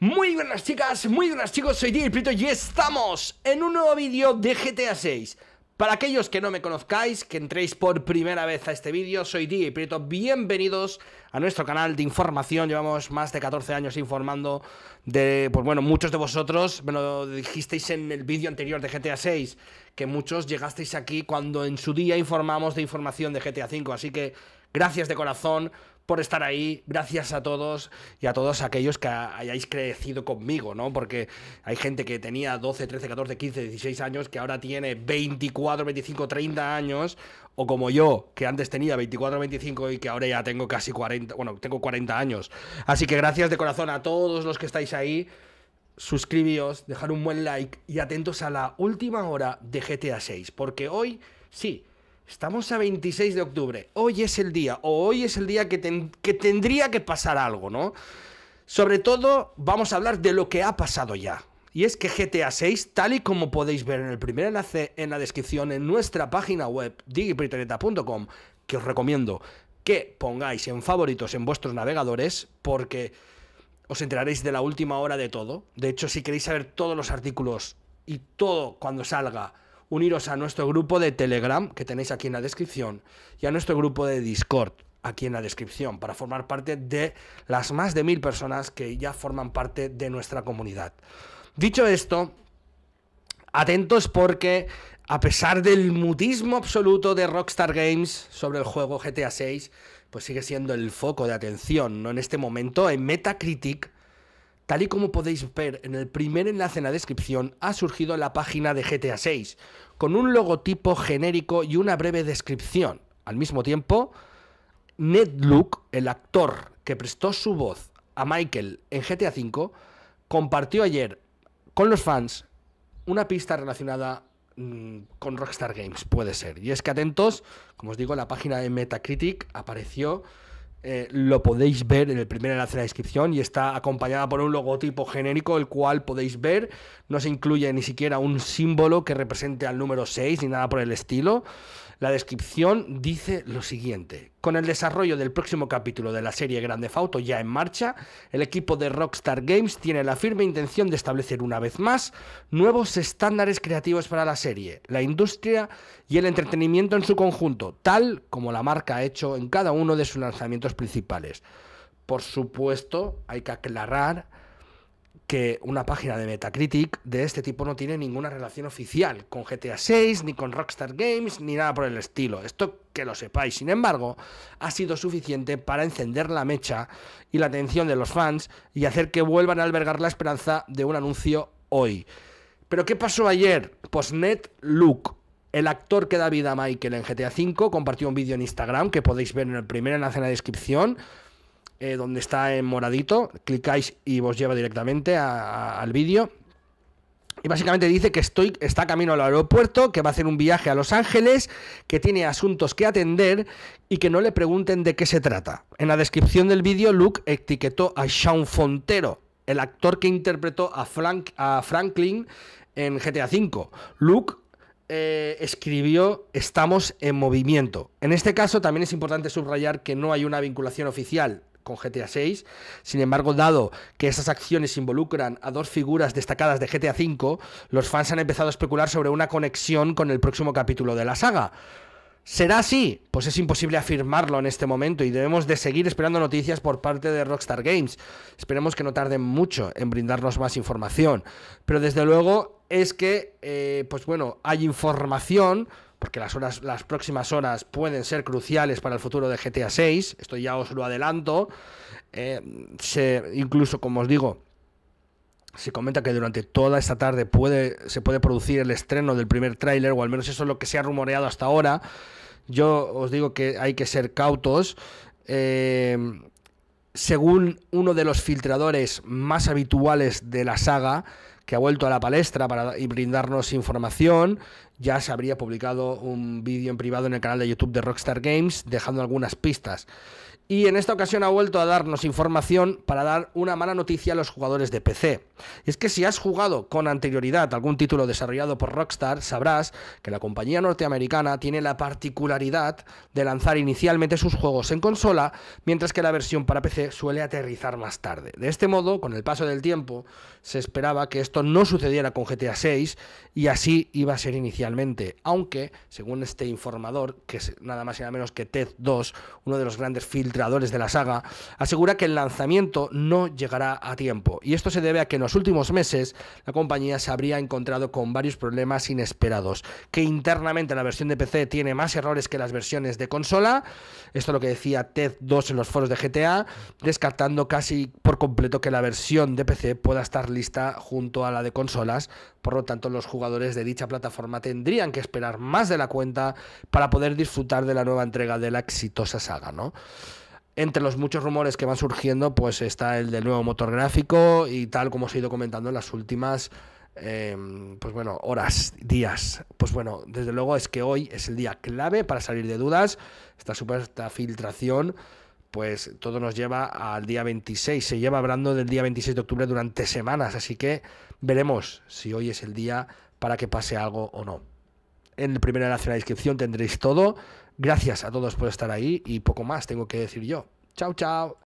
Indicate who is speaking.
Speaker 1: Muy buenas chicas, muy buenas chicos, soy y Prito y estamos en un nuevo vídeo de GTA 6 Para aquellos que no me conozcáis, que entréis por primera vez a este vídeo, soy y Prieto, bienvenidos a nuestro canal de información Llevamos más de 14 años informando de, pues bueno, muchos de vosotros me lo dijisteis en el vídeo anterior de GTA 6 Que muchos llegasteis aquí cuando en su día informamos de información de GTA 5, así que gracias de corazón por estar ahí. Gracias a todos y a todos aquellos que hayáis crecido conmigo, ¿no? Porque hay gente que tenía 12, 13, 14, 15, 16 años que ahora tiene 24, 25, 30 años. O como yo, que antes tenía 24, 25 y que ahora ya tengo casi 40, bueno, tengo 40 años. Así que gracias de corazón a todos los que estáis ahí. Suscribíos, dejar un buen like y atentos a la última hora de GTA 6, porque hoy sí, Estamos a 26 de octubre. Hoy es el día, o hoy es el día que, tendría que pasar algo, ¿no? Sobre todo vamos a hablar de lo que ha pasado ya. Y es que GTA 6, tal y como podéis ver en el primer enlace en la descripción en nuestra página web digipritaneta.com, que os recomiendo que pongáis en favoritos en vuestros navegadores, porque os enteraréis de la última hora de todo. De hecho, si queréis saber todos los artículos y todo cuando salga, uniros a nuestro grupo de Telegram, que tenéis aquí en la descripción, y a nuestro grupo de Discord, aquí en la descripción, para formar parte de las más de mil personas que ya forman parte de nuestra comunidad. Dicho esto, atentos porque a pesar del mutismo absoluto de Rockstar Games sobre el juego GTA 6, pues sigue siendo el foco de atención, ¿no? En este momento, en Metacritic, Tal y como podéis ver en el primer enlace en la descripción, ha surgido la página de GTA 6, con un logotipo genérico y una breve descripción. Al mismo tiempo, Ned Luke, el actor que prestó su voz a Michael en GTA 5, compartió ayer con los fans una pista relacionada mm, con Rockstar Games, puede ser. Y es que atentos, como os digo, la página de Metacritic apareció eh, lo podéis ver en el primer enlace de la descripción y está acompañada por un logotipo genérico, el cual podéis ver. No se incluye ni siquiera un símbolo que represente al número 6 ni nada por el estilo. La descripción dice lo siguiente, con el desarrollo del próximo capítulo de la serie Grande Fauto ya en marcha, el equipo de Rockstar Games tiene la firme intención de establecer una vez más nuevos estándares creativos para la serie, la industria y el entretenimiento en su conjunto, tal como la marca ha hecho en cada uno de sus lanzamientos principales. Por supuesto, hay que aclarar que una página de Metacritic de este tipo no tiene ninguna relación oficial con GTA VI, ni con Rockstar Games, ni nada por el estilo. Esto que lo sepáis. Sin embargo, ha sido suficiente para encender la mecha y la atención de los fans y hacer que vuelvan a albergar la esperanza de un anuncio hoy. Pero ¿qué pasó ayer? Pues Ned Luke, el actor que da vida a Michael en GTA V, compartió un vídeo en Instagram que podéis ver en el primer enlace en la descripción eh, donde está en moradito, clicáis y os lleva directamente al vídeo. Y básicamente dice que estoy, está camino al aeropuerto, que va a hacer un viaje a Los Ángeles, que tiene asuntos que atender y que no le pregunten de qué se trata. En la descripción del vídeo, Luke etiquetó a Sean Fontero, el actor que interpretó a, Frank, a Franklin en GTA V. Luke eh, escribió Estamos en movimiento. En este caso también es importante subrayar que no hay una vinculación oficial con GTA VI. Sin embargo, dado que esas acciones involucran a dos figuras destacadas de GTA V, los fans han empezado a especular sobre una conexión con el próximo capítulo de la saga. ¿Será así? Pues es imposible afirmarlo en este momento y debemos de seguir esperando noticias por parte de Rockstar Games. Esperemos que no tarden mucho en brindarnos más información. Pero desde luego es que, eh, pues bueno, hay información porque las, horas, las próximas horas pueden ser cruciales para el futuro de GTA VI, esto ya os lo adelanto, eh, incluso como os digo, se comenta que durante toda esta tarde puede, se puede producir el estreno del primer tráiler, o al menos eso es lo que se ha rumoreado hasta ahora. Yo os digo que hay que ser cautos. Eh, según uno de los filtradores más habituales de la saga, que ha vuelto a la palestra para brindarnos información. Ya se habría publicado un vídeo en privado en el canal de YouTube de Rockstar Games, dejando algunas pistas. Y en esta ocasión ha vuelto a darnos información para dar una mala noticia a los jugadores de PC. es que si has jugado con anterioridad algún título desarrollado por Rockstar, sabrás que la compañía norteamericana tiene la particularidad de lanzar inicialmente sus juegos en consola, mientras que la versión para PC suele aterrizar más tarde. De este modo, con el paso del tiempo, se esperaba que esto no sucediera con GTA 6 y así iba a ser inicialmente, aunque, según este informador, que es nada más y nada menos que Ted 2, uno de los grandes filtradores de la saga, asegura que el lanzamiento no llegará a tiempo. Y esto se debe a que en los últimos meses la compañía se habría encontrado con varios problemas inesperados, que internamente la versión de PC tiene más errores que las versiones de consola, esto es lo que decía Ted 2 en los foros de GTA, descartando casi por completo que la versión de PC pueda estar lista junto a a la de consolas, por lo tanto los jugadores de dicha plataforma tendrían que esperar más de la cuenta para poder disfrutar de la nueva entrega de la exitosa saga, ¿no? Entre los muchos rumores que van surgiendo, pues está el del nuevo motor gráfico y tal como os he ido comentando en las últimas, em, pues bueno, horas, días. Pues bueno, desde luego es que hoy es el día clave para salir de dudas, esta supuesta filtración pues todo nos lleva al día 26. Se lleva hablando del día 26 de octubre durante semanas, así que veremos si hoy es el día para que pase algo o no. En el primer enlace de la descripción tendréis todo. Gracias a todos por estar ahí y poco más tengo que decir yo. Chao, chao.